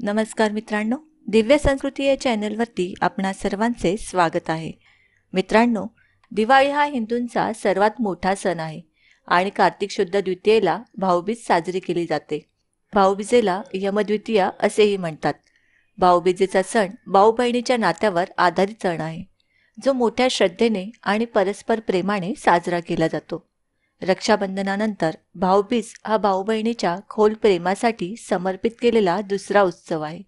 नमस्कार मित्रांनो दिव्य संस्कृती या चॅनलवरती आपणा सर्वांचे स्वागत आहे मित्रांनो दिवाळी हा हिंदूंचा सर्वात मोठा सण आहे आणि कार्तिक शुद्ध द्वितीयेला भाऊबीज साजरी केली जाते भाऊबीजेला यमद्वितीया असेही म्हणतात भाऊबीजेचा सण भाऊ बहिणीच्या नात्यावर आधारित सण आहे जो मोठ्या श्रद्धेने आणि परस्पर प्रेमाने साजरा केला जातो रक्षाबंधनानंतर भाऊबीज हा भाऊ बहिणीच्या खोल प्रेमासाठी समर्पित केलेला दुसरा उत्सव आहे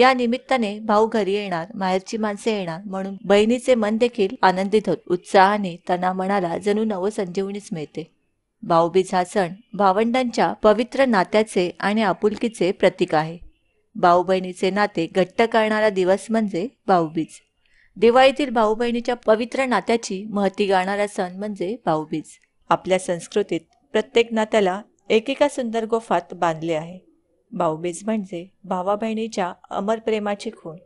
या निमित्ताने भाऊ घरी येणार माहेरची माणसे येणार म्हणून बहिणीचे मन देखील आनंदित होत उत्साहाने त्यांना मनाला जणू नवसंजीवनीच मिळते भाऊबीज हा सण भावंडांच्या पवित्र नात्याचे आणि आपुलकीचे प्रतीक आहे भाऊ बहिणीचे नाते घट्ट करणारा दिवस म्हणजे भाऊबीज दिवाळीतील भाऊ बहिणीच्या पवित्र नात्याची महती गाणारा सण म्हणजे भाऊबीज आपल्या संस्कृतीत प्रत्येक नात्याला एकेका सुंदर गोफात बांधले आहे भाऊबीज म्हणजे भावा बहिणीच्या प्रेमाची खूण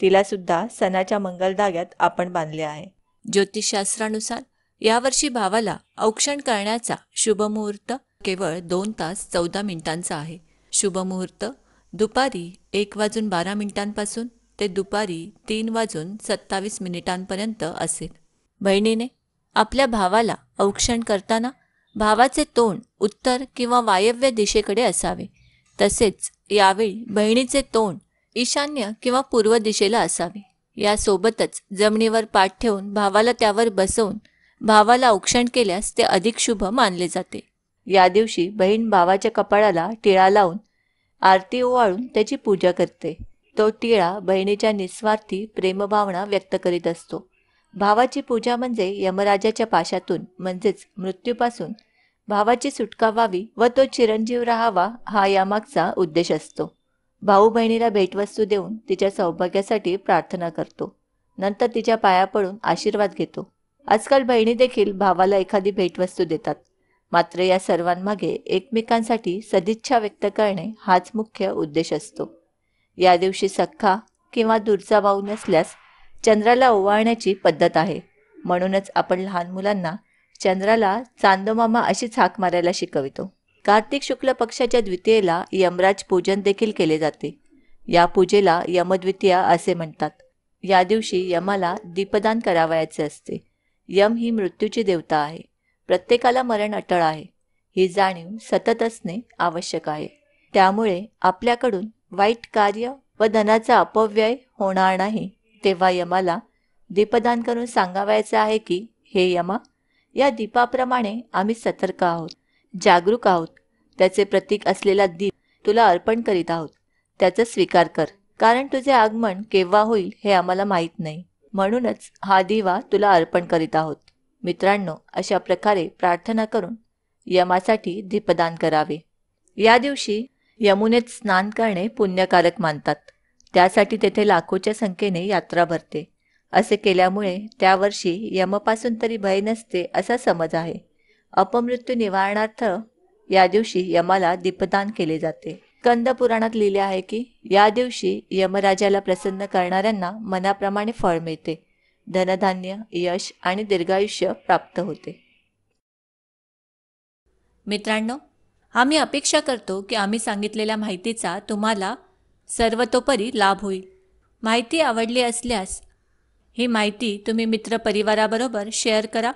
तिलासुद्धा सणाच्या मंगल धाग्यात आपण बांधले आहे ज्योतिषशास्त्रानुसार यावर्षी भावाला औक्षण करण्याचा शुभमुहूर्त केवळ दोन तास चौदा मिनिटांचा आहे शुभमुहूर्त दुपारी एक वाजून बारा मिनिटांपासून ते दुपारी तीन वाजून सत्तावीस मिनिटांपर्यंत असेल बहिणीने आपल्या भावाला औक्षण करताना भावाचे तोंड उत्तर किंवा वायव्य दिशेकडे असावे तसेच यावेळी बहिणीचे तोंड ईशान्य किंवा पूर्व दिशेला असावे यासोबतच जमिनीवर पाठ ठेवून भावाला त्यावर बसवून भावाला औक्षण केल्यास ते अधिक शुभ मानले जाते या दिवशी बहीण भावाच्या कपाळाला टिळा लावून आरती ओवाळून त्याची पूजा करते तो टिळा बहिणीच्या निस्वार्थी प्रेमभावना व्यक्त करीत असतो भावाची पूजा म्हणजे यमराजाच्या पाशातून म्हणजेच मृत्यूपासून भावाची सुटका व्हावी व तो चिरंजीव राहावा हा यामागचा उद्देश असतो भाऊ बहिणीला भेटवस्तू देऊन तिच्या सौभाग्यासाठी प्रार्थना करतो नंतर तिच्या पाया पडून आशीर्वाद घेतो आजकाल बहिणी देखील भावाला एखादी भेटवस्तू देतात मात्र या सर्वांमागे एकमेकांसाठी सदिच्छा व्यक्त करणे हाच मुख्य उद्देश असतो या दिवशी सख्खा किंवा दूरचा भाऊ नसल्यास चंद्राला ओवाळण्याची पद्धत आहे म्हणूनच आपण लहान मुलांना चंद्राला चांदोमामा अशी झाक मारायला शिकवितो कार्तिक शुक्ल पक्षाच्या द्वितीयेला यमराज पूजन देखील केले जाते या पूजेला यमद्वितीया असे म्हणतात या दिवशी यमाला दीपदान करावयाचे असते यम ही मृत्यूची देवता आहे प्रत्येकाला मरण अटळ आहे ही जाणीव सतत असणे आवश्यक आहे त्यामुळे आपल्याकडून वाईट कार्य व धनाचा अपव्यय होणार नाही तेव्हा यमाला दीपदान करून सांगावायचं आहे की हे यमा या दीपाप्रमाणे आम्ही सतर्क आहोत जागरूक आहोत त्याचे प्रतीक असलेला दीप तुला अर्पण करीत आहोत त्याचा स्वीकार कर कारण तुझे आगमन केव्हा होईल हे आम्हाला माहीत नाही म्हणूनच हा दिवा तुला अर्पण करीत आहोत मित्रांनो अशा प्रकारे प्रार्थना करून यमासाठी दीपदान करावे या दिवशी यमुनेत स्नान करणे पुण्यकारक मानतात त्यासाठी तेथे लाखोच्या संख्येने यात्रा भरते असे केल्यामुळे त्यावर्षी यमपासून तरी भय नसते असा समज आहे अपमृत्यू निवारणार्थ या दिवशी यमाला दीपदान केले जाते कंद पुराणात लिहिले आहे की या दिवशी यमराजाला प्रसन्न करणाऱ्यांना मनाप्रमाणे फळ मिळते धनधान्य यश आणि दीर्घायुष्य प्राप्त होते मित्रांनो आम्ही अपेक्षा करतो की आम्ही सांगितलेल्या माहितीचा तुम्हाला सर्वतोपरी लाभ होईल माहिती आवडली असल्यास ही माहिती तुम्ही मित्रपरिवाराबरोबर शेअर करा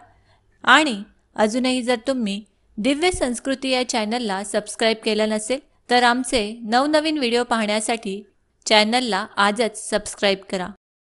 आणि अजूनही जर तुम्ही दिव्य संस्कृती या चॅनलला सबस्क्राईब केलं नसेल तर आमचे नवनवीन व्हिडिओ पाहण्यासाठी चॅनलला आजच सबस्क्राईब करा